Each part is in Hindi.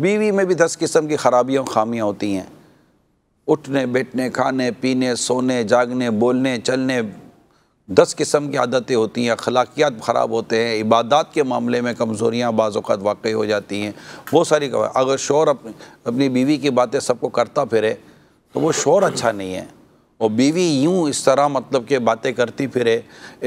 बीवी में भी दस किस्म की खराबियाँ खामियाँ होती हैं उठने बैठने खाने पीने सोने जागने बोलने चलने दस किस्म की आदतें होती हैं अखलाकियात ख़राब होते हैं इबादत के मामले में कमज़ोरियाँ बाज़ात वाकई हो जाती हैं वो सारी अगर शोर अपनी अपनी बीवी की बातें सबको करता फिरे तो वो शोर अच्छा नहीं है और बीवी यूँ इस तरह मतलब कि बातें करती फिरे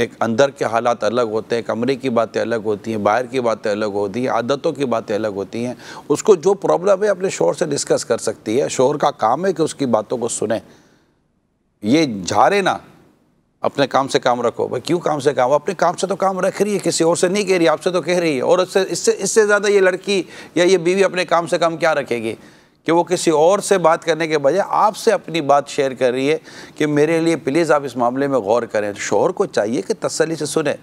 एक अंदर के हालात अलग होते हैं कमरे की बातें अलग होती हैं बाहर की बातें अलग होती हैं आदतों की बातें अलग होती हैं उसको जो प्रॉब्लम है अपने शोर से डिस्कस कर सकती है शोर का काम है कि उसकी बातों को सुने ये झारे ना अपने काम से काम रखो भाई क्यों काम से काम अपने काम से तो काम रख रही है किसी और से नहीं कह रही आपसे तो कह रही है और उससे इससे इससे ज़्यादा ये लड़की या ये बीवी अपने काम से काम क्या रखेगी कि वो किसी और से बात करने के बजाय आपसे अपनी बात शेयर कर रही है कि मेरे लिए प्लीज़ आप इस मामले में गौर करें तो शोहर को चाहिए कि तसली से सुने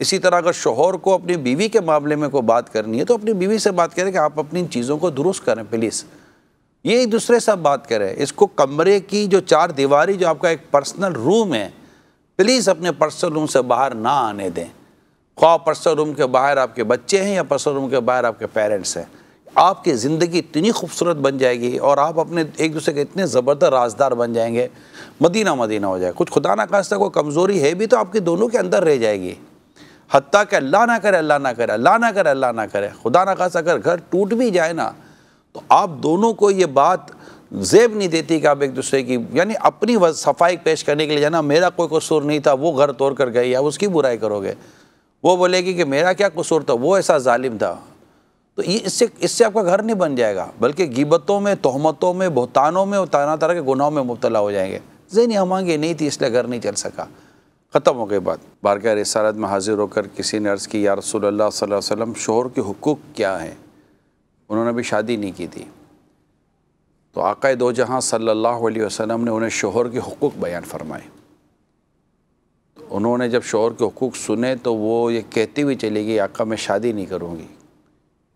इसी तरह अगर शोहर को अपनी बीवी के मामले में कोई बात करनी है तो अपनी बीवी से बात करें कि आप अपनी चीज़ों को दुरुस्त करें प्लीज़ ये एक दूसरे से बात करें इसको कमरे की जो चार दीवारी जो आपका एक पर्सनल रूम है प्लीज़ अपने पर्सनल रूम से बाहर ना आने दें ख्वा पर्सनल रूम के बाहर आपके बच्चे हैं या पर्सनल रूम के बाहर आपके पेरेंट्स हैं आपकी ज़िंदगी इतनी खूबसूरत बन जाएगी और आप अपने एक दूसरे के इतने ज़बरदस्त राजदार बन जाएंगे मदीना मदीना हो जाए कुछ खुदा ना खास्ता कोई कमज़ोरी है भी तो आपके दोनों के अंदर रह जाएगी हती कि अल्लाह ना करे अल्लाह ना करे अल्लाह ना करे अल्लाह ना करे खुदा ना खास्ता अगर घर टूट भी जाए ना तो आप दोनों को ये बात जेब नहीं देती कि आप एक दूसरे की यानी अपनी सफाई पेश करने के लिए जाना मेरा कोई कसूर नहीं था वो घर तोड़ कर गई या उसकी बुराई करोगे वो बोलेगी कि मेरा क्या कसूर था वो ऐसा ालिम था तो ये इससे इससे आपका घर नहीं बन जाएगा बल्कि गिबतों में तहमतों में बहतानों में और तरह तरह के गुनाहों में मुबतला हो जाएंगे जहनी आगे नहीं थी इसलिए घर नहीं चल सका ख़त्म हो गई बात बार क्या रिसारत में हाजिर होकर किसी ने अर्ज़ की या रसोल्ला वसम शोहर के हकूक़ क्या हैं उन्होंने भी शादी नहीं की थी तो आक़ा दो जहाँ सल्ला वसम ने उन्हें शोहर के हकूक़ बयान फरमाए उन्होंने जब शोहर के हकूक़ सुने तो वो ये कहती हुई चली गई आका मैं शादी नहीं करूँगी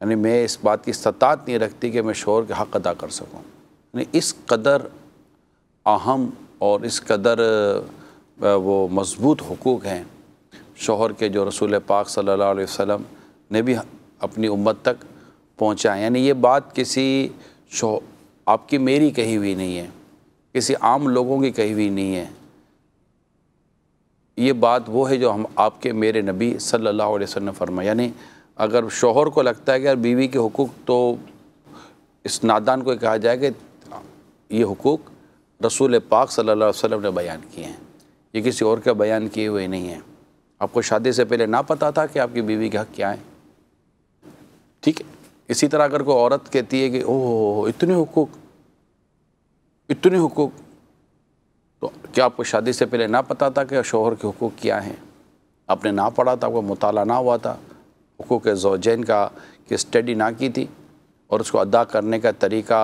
यानी मैं इस बात की सतात नहीं रखती कि मैं शोहर के हक़ अदा कर सकूँ यानी इस कदर अहम और इस कदर वो मजबूत हकूक़ हैं शोहर के जो रसूल पाक सल्लल्लाहु अलैहि वसल्लम ने भी अपनी उम्मत तक पहुँचा यानी ये बात किसी शो आपकी मेरी कही हुई नहीं है किसी आम लोगों की कही हुई नहीं है ये बात वो है जो हम आपके मेरे नबी सल्लल्लाहु अलैहि वसल्लम फरमाया यानी अगर शोहर को लगता है कि यार बीवी के हकूक़ तो इस नादान को कहा जाए कि ये हकूक़ रसूल पाक सल्लल्लाहु अलैहि वसल्लम ने बयान किए हैं ये किसी और के बयान किए हुए नहीं हैं आपको शादी से पहले ना पता था कि आपकी बीवी के हक क्या हैं ठीक है इसी तरह अगर कोई औरत कहती है कि ओह इतने हकूक़ इतने हकूक़ तो क्या आपको शादी से पहले ना पता था कि शोहर के हकूक़ क्या हैं आपने ना पढ़ा था आपको मुताला ना हुआ था हकूक़ जोजैन का कि स्टडी ना की थी और उसको अदा करने का तरीका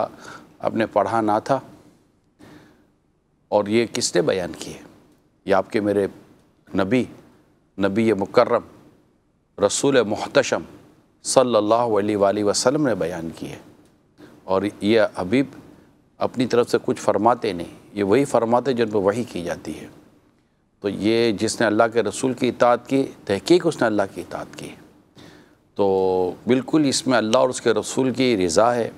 आपने पढ़ा ना था और ये किसने बयान किए ये आपके मेरे नबी नबी मुकर्रम रसूल महतशम सल्लल्लाहु अलैहि वसल्लम ने बयान किए और ये हबीब अपनी तरफ से कुछ फरमाते नहीं ये वही फरमाते जिन पर वही की जाती है तो ये जिसने अल्लाह के रसूल की इतात की तहकीक उसने अल्लाह की इतात की तो बिल्कुल इसमें अल्लाह और उसके रसूल की रज़ा है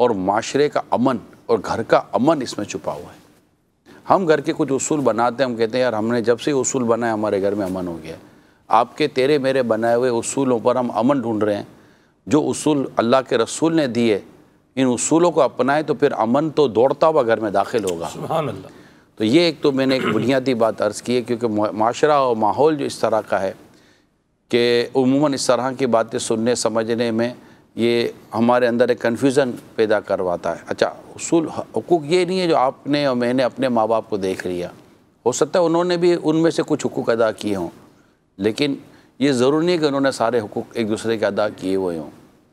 और माशरे का अमन और घर का अमन इसमें छुपा हुआ है हम घर के कुछ उसूल बनाते हैं हम कहते हैं यार हमने जब से उसूल बनाए हमारे घर में अमन हो गया आपके तेरे मेरे बनाए हुए उसूलों पर हम अमन ढूंढ रहे हैं जो उसूल अल्लाह के रसूल ने दिए इन उसूलों को अपनाएं तो फिर अमन तो दौड़ता हुआ घर में दाखिल होगा तो ये एक तो मैंने एक बुनियादी बात अर्ज़ की है क्योंकि माशरा और माहौल जो इस तरह का है कि उमूमा इस तरह की बातें सुनने समझने में ये हमारे अंदर एक कन्फ्यूज़न पैदा करवाता है अच्छा उसूल हकूक़ ये नहीं है जो आपने और मैंने अपने माँ बाप को देख लिया हो सकता है उन्होंने भी उनमें से कुछ हकूक़ अदा किए हों लेकिन ये ज़रूरी नहीं कि उन्होंने सारे हकूक़ एक दूसरे के अदा किए हुए हों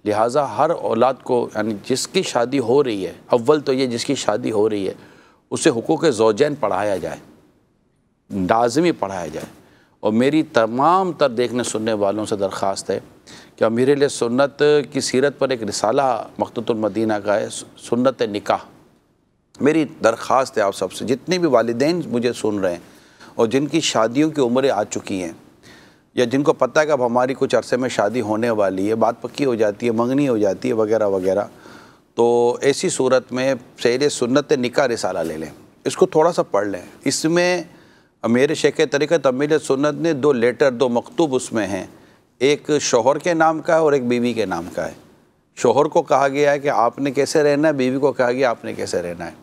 लिहाजा हर औलाद को यानी जिसकी शादी हो रही है अव्वल तो ये जिसकी शादी हो रही है उसे हकूक़ जोजैन पढ़ाया जाए लाजमी पढ़ाया जाए और मेरी तमाम तर देखने सुनने वालों से दरख्वास्त है कि अमीर सुन्नत की सीरत पर एक रिसाला मकतमदीना का है सुन्नत निकाह मेरी दरख्वास्त है आप सबसे जितने भी वालदे मुझे सुन रहे हैं और जिनकी शादियों की उम्रें आ चुकी हैं या जिनको पता है कि अब हमारी कुछ अरसे में शादी होने वाली है बात पक्की हो जाती है मंगनी हो जाती है वगैरह वगैरह तो ऐसी सूरत में सैर सुन्नत निका रिसाला ले लें इसको थोड़ा सा पढ़ लें इसमें अमीर शेख तरीक़त अमीर सुन्नत ने दो लेटर दो मकतूब उसमें हैं एक शोहर के नाम का है और एक बीवी के नाम का है शोहर को कहा गया है कि आपने कैसे रहना है बीवी को कहा गया आपने कैसे रहना है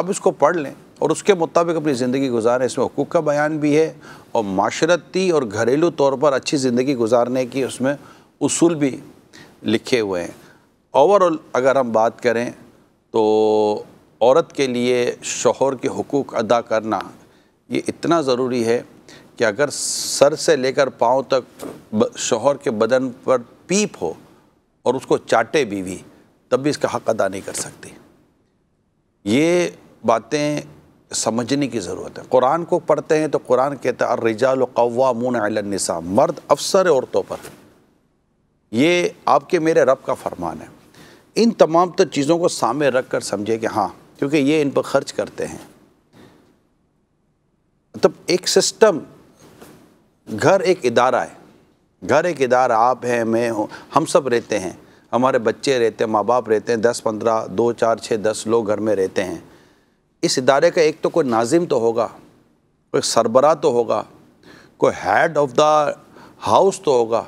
आप इसको पढ़ लें और उसके मुताबिक अपनी ज़िंदगी गुजारें इसमें हकूक़ का बयान भी है और माशरती और घरेलू तौर पर अच्छी ज़िंदगी गुजारने की उसमें उसूल भी लिखे हुए हैं ओवरऑल अगर हम बात करें तो औरत के लिए शोहर के हकूक़ अदा करना ये इतना ज़रूरी है कि अगर सर से लेकर पाँव तक शोहर के बदन पर पीप हो और उसको चाटे बीवी तब भी इसका हक अदा नहीं कर सकती ये बातें समझने की ज़रूरत है कुरान को पढ़ते हैं तो कुरान कहता है रिजाल कवामून निसा मर्द अफसर औरतों पर ये आपके मेरे रब का फरमान है इन तमाम तो चीज़ों को सामने रख कर समझे कि हाँ क्योंकि ये इन पर ख़र्च करते हैं मतलब एक सिस्टम घर एक इदारा है घर एक इदारा आप हैं मैं हूँ हम सब रहते हैं हमारे बच्चे रहते हैं माँ बाप रहते हैं दस पंद्रह दो चार छः दस लोग घर में रहते हैं इस इदारे का एक तो कोई नाजिम तो होगा कोई सरबरा तो होगा कोई हेड ऑफ़ द हाउस तो होगा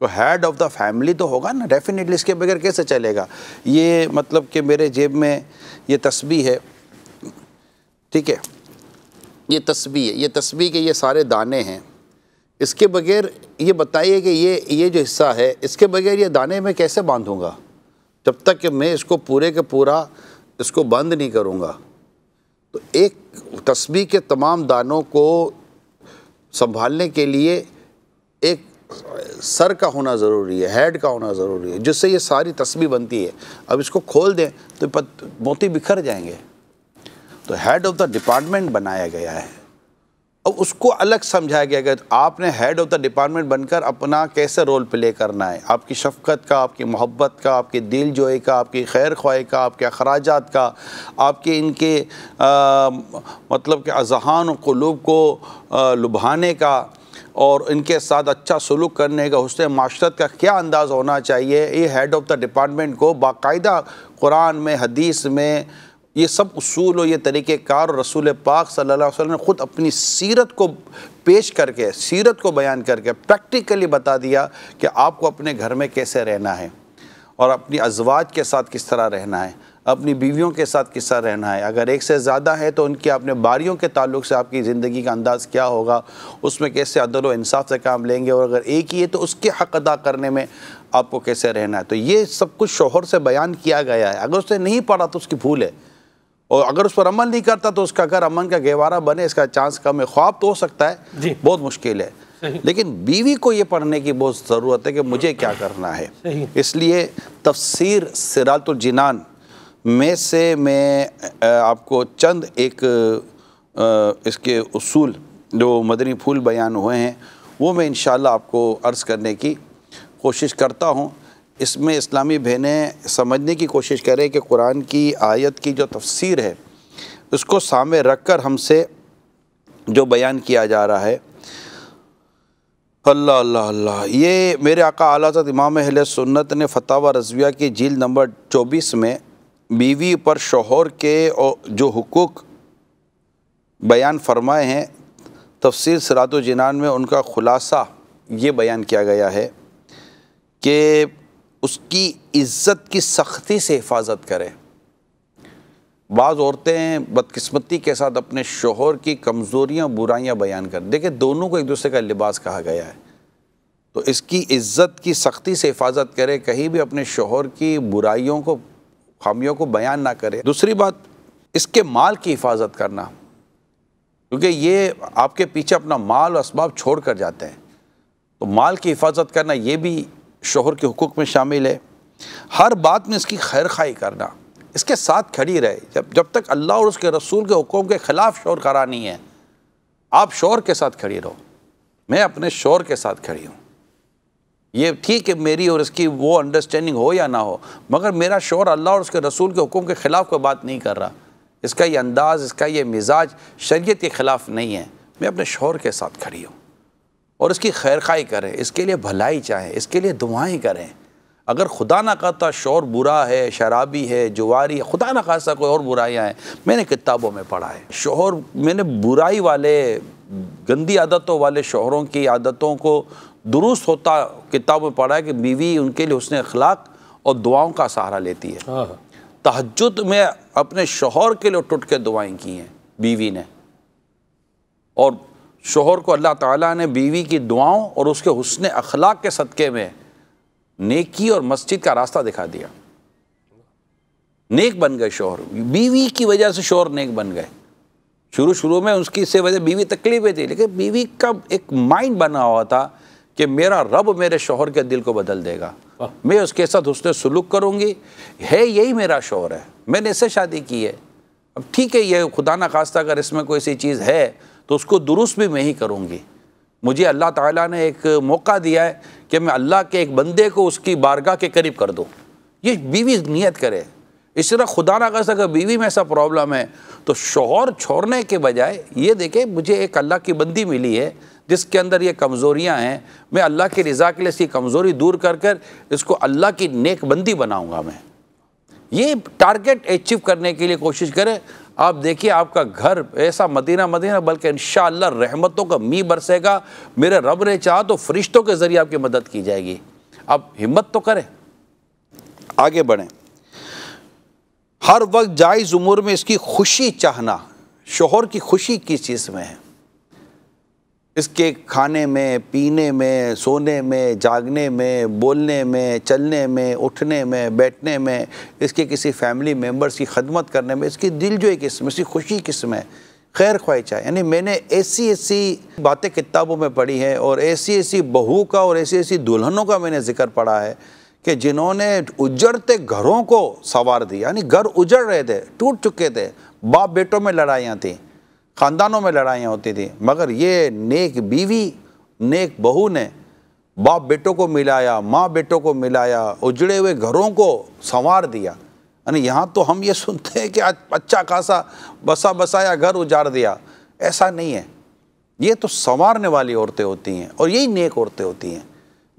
कोई हेड ऑफ़ द फैमिली तो होगा ना डेफिनेटली इसके बगैर कैसे चलेगा ये मतलब कि मेरे जेब में ये तस्वीर है ठीक है ये तस्बी है ये तस्बी के ये सारे दाने हैं इसके बगैर ये बताइए कि ये ये जो हिस्सा है इसके बगैर ये दाने मैं कैसे बांधूँगा जब तक कि मैं इसको पूरे के पूरा इसको बंद नहीं करूँगा तो एक तस्बी के तमाम दानों को संभालने के लिए एक सर का होना ज़रूरी है हेड का होना ज़रूरी है जिससे ये सारी तस्बी बनती है अब इसको खोल दें तो मोती बिखर जाएंगे तो हेड ऑफ़ द डिपार्टमेंट बनाया गया है अब उसको अलग समझाया गया कि आपने हेड ऑफ़ द डिपार्टमेंट बनकर अपना कैसे रोल प्ले करना है आपकी शफकत का आपकी मोहब्बत का आपके दिल जोए का आपकी खैर ख्वाही का आपके अखराज का आपके इनके आ, मतलब के अजहान कलूब को आ, लुभाने का और इनके साथ अच्छा सलूक करने का उसने माशरत का क्या अंदाज़ होना चाहिए ये हेड ऑफ़ द डिपार्टमेंट को बाकायदा कुरान में हदीस में ये सब असूल और ये तरीक़ार और रसूल पाक सल्लल्लाहु अलैहि वसल्लम ने ख़ुद अपनी सीरत को पेश करके सीरत को बयान करके प्रैक्टिकली बता दिया कि आपको अपने घर में कैसे रहना है और अपनी अजवाज के साथ किस तरह रहना है अपनी बीवियों के साथ किस तरह रहना है अगर एक से ज़्यादा है तो उनकी अपने बारियों के ताल्लुक से आपकी ज़िंदगी का अंदाज़ क्या होगा उसमें कैसे अदल इंसाफ से काम लेंगे और अगर एक ही है तो उसके हक़ अदा करने में आपको कैसे रहना है तो ये सब कुछ शोहर से बयान किया गया है अगर उसने नहीं पढ़ा तो उसकी भूल है और अगर उस पर अमल नहीं करता तो उसका अगर अमन का गहवारा बने इसका चांस कम है ख्वाब तो हो सकता है बहुत मुश्किल है लेकिन बीवी को ये पढ़ने की बहुत ज़रूरत है कि मुझे क्या करना है इसलिए तफसीर सिरातुलजिनान में से मैं आपको चंद एक इसके उसूल जो मदनी फूल बयान हुए हैं वो मैं इन आपको अर्ज़ करने की कोशिश करता हूँ इसमें इस्लामी बहनें समझने की कोशिश करें कि कुरान की आयत की जो तफसीर है उसको सामने रख कर हमसे जो बयान किया जा रहा है अल्लाह अल्लाह अल्लाह ये मेरे आका आला इमाम अहल सुन्नत ने फतावा रजविया की झील नंबर चौबीस में बीवी पर शोहर के जो हुकूक बयान फरमाए हैं तफसीर सरात जिनान में उनका ख़ुलासा ये बयान किया गया है कि उसकी इज़्ज़त की सख्ती से हिफाजत करें बाज़ औरतें बदकिस्मती के साथ अपने शोहर की कमज़ोरियाँ बुराइयाँ बयान कर देखिए दोनों को एक दूसरे का लिबास कहा गया है तो इसकी इज़्ज़त की सख्ती से हिफाजत करें कहीं भी अपने शोहर की बुराइयों को खामियों को बयान ना करें दूसरी बात इसके माल की हिफाजत करना क्योंकि ये आपके पीछे अपना माल और इसबाब छोड़ कर जाते हैं तो माल की हिफाजत करना ये भी शोहर के हकूक़ में शामिल है हर बात में इसकी खैर खाई करना इसके साथ खड़ी रहे जब जब तक अल्लाह और उसके रसूल के हुक्म के ख़िलाफ़ शोर करा नहीं है आप शोर के साथ खड़ी रहो मैं अपने शोर के साथ खड़ी हूँ ये ठीक है मेरी और इसकी वो अंडरस्टैंडिंग हो या ना हो मगर मेरा शोर अल्लाह और उसके रसूल के हुक्म के ख़िलाफ़ कोई बात नहीं कर रहा इसका ये अंदाज़ इसका ये मिजाज शरीयत के ख़िलाफ़ नहीं है मैं अपने शोर के साथ खड़ी हूँ और इसकी खैर खाई करें इसके लिए भलाई चाहें इसके लिए दुआएं करें अगर खुदा ना खाता शोर बुरा है शराबी है जुवारी है खुदा ना खासा कोई और बुराइयाँ हैं मैंने किताबों में पढ़ा है शोहर मैंने बुराई वाले गंदी आदतों वाले शोहरों की आदतों को दुरुस्त होता किताब में पढ़ा है कि बीवी उनके लिए उसने अखलाक और दुआओं का सहारा लेती है हाँ। तहजद में अपने शोहर के लिए टुट के दुआएँ की हैं बीवी ने और शोहर को अल्लाह ताला ने बीवी की दुआओं और उसके हुसन अखलाक के सदक़े में नेकी और मस्जिद का रास्ता दिखा दिया नेक बन गए शोहर बीवी की वजह से शोहर नेक बन गए शुरू शुरू में उसकी इससे वजह बीवी तकलीफें थी लेकिन बीवी का एक माइंड बना हुआ था कि मेरा रब मेरे शोहर के दिल को बदल देगा मैं उसके साथ उसने सलूक करूंगी है यही मेरा शोहर है मैंने इससे शादी की है अब ठीक है ये खुदा ना खास्ता अगर इसमें कोई सी चीज़ है तो उसको दुरुस्त भी मैं ही करूँगी मुझे अल्लाह ताला ने एक मौका दिया है कि मैं अल्लाह के एक बंदे को उसकी बारगाह के करीब कर दूँ ये बीवी नियत करे इस तरह खुदा ना कर सके बीवी में ऐसा प्रॉब्लम है तो शोहर छोड़ने के बजाय ये देखे मुझे एक अल्लाह की बंदी मिली है जिसके अंदर ये कमज़ोरियाँ हैं मैं अल्लाह की रज़ा के लिए इसकी कमज़ोरी दूर कर कर इसको अल्लाह की नेक बंदी बनाऊँगा मैं ये टारगेट अचीव करने के लिए कोशिश करें आप देखिए आपका घर ऐसा मदीना मदीना बल्कि इन रहमतों का मी बरसेगा मेरे रब ने चाह तो फरिश्तों के ज़रिए आपकी मदद की जाएगी अब हिम्मत तो करें आगे बढ़ें हर वक्त जायज़ उम्र में इसकी खुशी चाहना शोहर की खुशी किस चीज़ में है इसके खाने में पीने में सोने में जागने में बोलने में चलने में उठने में बैठने में इसके किसी फैमिली मेम्बर्स की खदमत करने में इसकी दिल जो किस्म इसकी खुशी किस्म है खैर ख्वाहिश है यानी मैंने ऐसी ऐसी बातें किताबों में पढ़ी हैं और ऐसी ऐसी बहू का और ऐसी ऐसी दुल्हनों का मैंने जिक्र पढ़ा है कि जिन्होंने उजड़ते घरों को संवार दिया यानी घर उजड़ रहे थे टूट चुके थे बाप बेटों में लड़ाइयाँ थीं ख़ानदानों में लड़ाइयाँ होती थी मगर ये नेक बीवी नेक बहू ने बाप बेटों को मिलाया माँ बेटों को मिलाया उजड़े हुए घरों को संवार दिया यानी यहाँ तो हम ये सुनते हैं कि आज अच्छा खासा बसा बसाया घर उजाड़ दिया ऐसा नहीं है ये तो संवारने वाली औरतें होती हैं और यही नेक औरतें होती हैं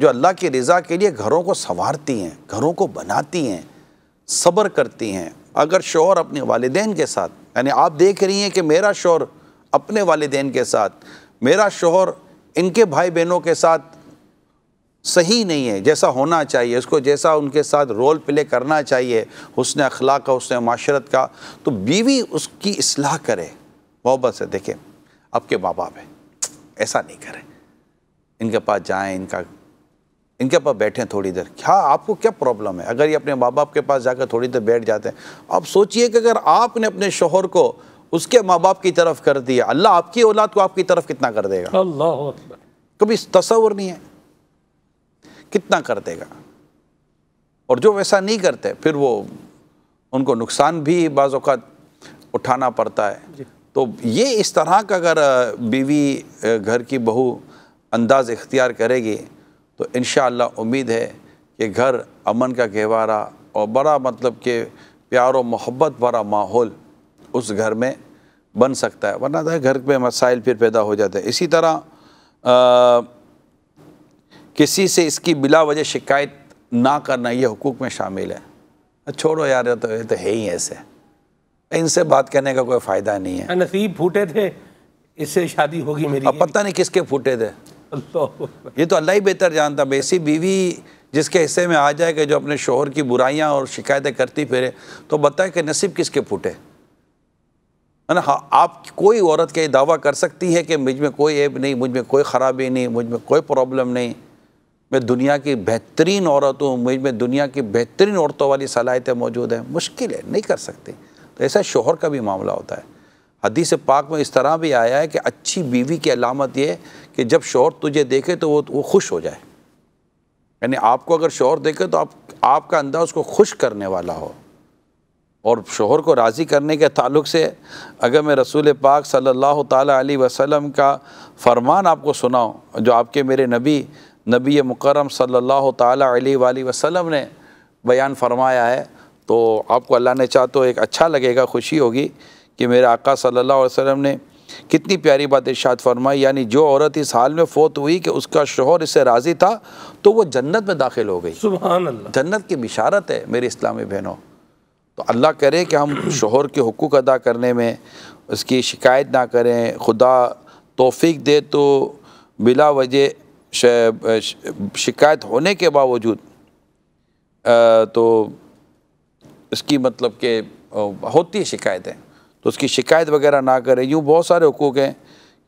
जो अल्लाह की रज़ा के लिए घरों को संवारती हैं घरों को बनाती हैं सब्र करती हैं अगर शोहर अपने वालदेन के साथ यानी आप देख रही हैं कि मेरा शोहर अपने वालदेन के साथ मेरा शोहर इनके भाई बहनों के साथ सही नहीं है जैसा होना चाहिए उसको जैसा उनके साथ रोल प्ले करना चाहिए उसने अखलाक का उसने माशरत का तो बीवी उसकी असलाह करे मोहब्बत से देखें आपके माँ बाप हैं ऐसा नहीं करें इनके पास जाएं इनका इनके पास बैठें थोड़ी देर क्या आपको क्या प्रॉब्लम है अगर ये अपने माँ बाप के पास जाकर थोड़ी देर बैठ जाते हैं आप सोचिए कि अगर आपने अपने शोहर को उसके माँ बाप की तरफ कर दिया अल्लाह आपकी औलाद को आपकी तरफ कितना कर देगा अल्लाह कभी तस्वर नहीं है कितना कर देगा और जो वैसा नहीं करते फिर वो उनको नुकसान भी बाज़ात उठाना पड़ता है तो ये इस तरह का अगर बीवी घर की बहू अंदाज़ इख्तियार करेगी तो इन उम्मीद है कि घर अमन का गहवारा और बड़ा मतलब के प्यार और मोहब्बत भरा माहौल उस घर में बन सकता है वरना था तो घर में मसाइल फिर पैदा हो जाते हैं इसी तरह आ, किसी से इसकी बिला वजह शिकायत ना करना ये हकूक़ में शामिल है छोड़ो यार तो ये तो है ही ऐसे इनसे बात करने का कोई फ़ायदा नहीं है नसीब फूटे थे इससे शादी होगी मेरी अब पता नहीं किसके फूटे थे ये तो अल्लाह ही बेहतर जानता ऐसी बीवी जिसके हिस्से में आ जाए कि जो अपने शोहर की बुराइयाँ और शिकायतें करती फिरे तो बताए कि नसीब किसके फूटे है ना हाँ आप कोई औरत के दावा कर सकती है कि मुझ में कोई ऐप नहीं मुझ में कोई ख़राबी नहीं मुझ में कोई प्रॉब्लम नहीं मैं दुनिया की बेहतरीन औरत हूँ मुझ में दुनिया की बेहतरीन औरतों वाली सलाहियतें मौजूद हैं मुश्किल है नहीं कर सकती तो ऐसा शोहर का भी मामला होता है हदीस पाक में इस तरह भी आया है कि अच्छी बीवी की अलामत ये कि जब शोर तुझे देखे तो वो वो खुश हो जाए यानी आपको अगर शोर देखे तो आप आपका अंदा उसको खुश करने वाला हो और शोहर को राज़ी करने के ताल्लुक से अगर मैं रसूल पाक सल्लल्लाहु अलैहि वसल्लम का फरमान आपको सुनाऊँ जो आपके मेरे नबी नबी मुकरम सल्लल्लाहु अलैहि वसल्लम ने बयान फरमाया है तो आपको अल्लाह ने चाह तो एक अच्छा लगेगा खुशी होगी कि मेरे आका सल्लल्लाहु अलैहि वसल्लम ने कितनी प्यारी बात इर्शाद फरमाई यानी जो औरत इस हाल में फोत हुई कि उसका शोहर इससे राज़ी था तो वो जन्नत में दाखिल हो गई सुबह जन्नत की बिशारत है मेरी इस्लामी बहनों तो अल्लाह करे कि हम शोहर के हकूक़ अदा करने में उसकी शिकायत ना करें खुदा तोफ़ी दे तो बिला वजह शिकायत होने के बावजूद तो इसकी मतलब के होती है शिकायतें तो उसकी शिकायत वगैरह ना करें यूँ बहुत सारे हकूक़ हैं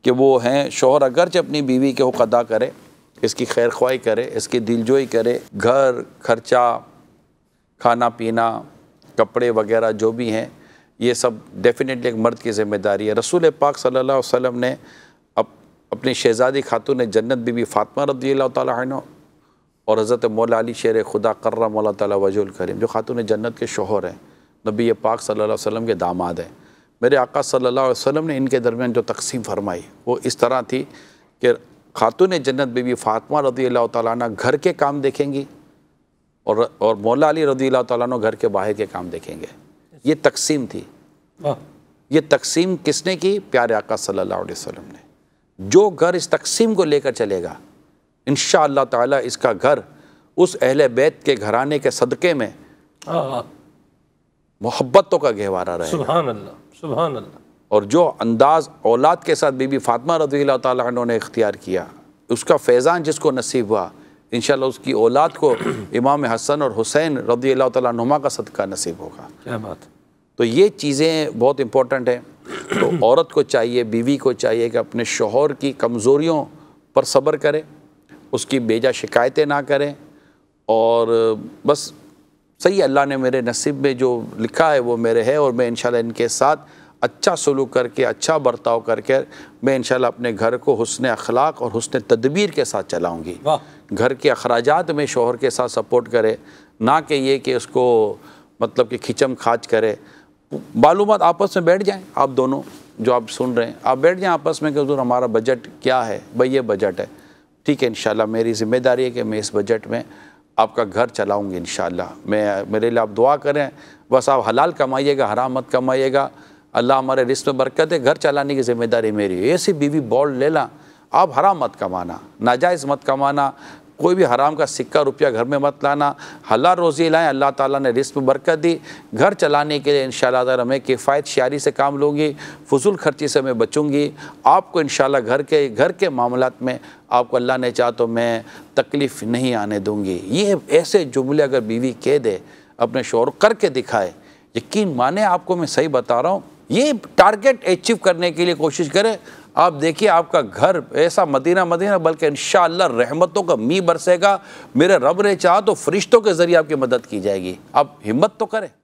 कि वो हैं शोहर अगरचे अपनी बीवी के हक अदा करे इसकी खैर ख्वाही करे इसकी दिलजोई करे घर खर्चा खाना पीना कपड़े वगैरह जो भी हैं ये सब डेफिनेटली एक मर्द की जिम्मेदारी है रसूल पाक सल्लल्लाहु अलैहि वसल्लम ने अप, अपनी शहजादी खातून जन्नत बीबी फ़ातमा रदी तन और हज़रत मौला अली शेर खुदा कर्रम तजुल करीम जो खातून जन्नत के शोहर हैं नबी पाक सल्लल्लाहु अलैहि वसल्लम के दामाद हैं मेरे आका सल्लल्लाहु अलैहि वसल्लम ने इनके दरमियान जो तकसीम फरमाई वो इस तरह थी कि खातून जन्नत बीबी फ़ातमा रदी अल्लाह ताली घर के काम देखेंगी और और मौला अली रदी अल्लाह घर के बाहर के काम देखेंगे ये तकसीम थी ये तकसीम किसने की प्यारे आका सल्लल्लाहु अलैहि वसल्लम ने जो घर इस तकसीम को लेकर चलेगा इन ताला इसका घर उस अहल बैत के घराने के सदक़े में मोहब्बतों का गहवारा रहेगा सुभान अल्लाह सुबह अल्लाह और जो अंदाज औलाद के साथ बीबी फातमा रजी तु ने इख्तियार किया उसका फैज़ान जिसको नसीब हुआ इन उसकी औलाद को इमाम हसन और हुसैन रदी तुमा का सदका नसीब होगा क्या बात तो ये चीज़ें बहुत इम्पोर्टेंट हैं तो औरत को चाहिए बीवी को चाहिए कि अपने शोहर की कमज़ोरियों पर सब्र करे उसकी बेजा शिकायतें ना करें और बस सही अल्लाह ने मेरे नसीब में जो लिखा है वो मेरे है और मैं इन इनके साथ अच्छा सलूक करके अच्छा बर्ताव करके मैं इन अपने घर को हसन अखलाक और हसन तदबीर के साथ चलाऊँगी घर के अखराज में शोहर के साथ सपोर्ट करे ना कि ये कि उसको मतलब कि खिचम खाच करे मालूम आपस में बैठ जाएँ आप दोनों जो आप सुन रहे हैं आप बैठ जाएँ आपस में कि हजूर हमारा बजट क्या है भाई ये बजट है ठीक है इन मेरी ज़िम्मेदारी है कि मैं इस बजट में आपका घर चलाऊँगी इन मैं मेरे लिए आप दुआ करें बस आप हलाल कमाइएगा हराम मत कमाइएगा अल्लाह हमारे रिस्क में बरकत है घर चलाने की जिम्मेदारी मेरी है ऐसी बीवी बॉल ले ला आप हराम मत कमाना नाजायज़ मत कमाना कोई भी हराम का सिक्का रुपया घर में मत लाना हल्ला रोज़ी लाएँ अल्लाह ताला ने रिस्क बरकत दी घर चलाने के लिए इन शाला मैं किफ़ायत शारी से काम लूँगी फजूल खर्ची से मैं बचूँगी आपको इन घर के घर के मामला में आपको अल्लाह ने चाह तो मैं तकलीफ़ नहीं आने दूँगी ये ऐसे जुमले अगर बीवी कह दे अपने शोर करके दिखाए यकीन माने आपको मैं सही बता रहा हूँ ये टारगेट अचीव करने के लिए कोशिश करें आप देखिए आपका घर ऐसा मदीना मदीना बल्कि इन रहमतों का मी बरसेगा मेरे रब ने चाह तो फरिश्तों के ज़रिए आपकी मदद की जाएगी आप हिम्मत तो करें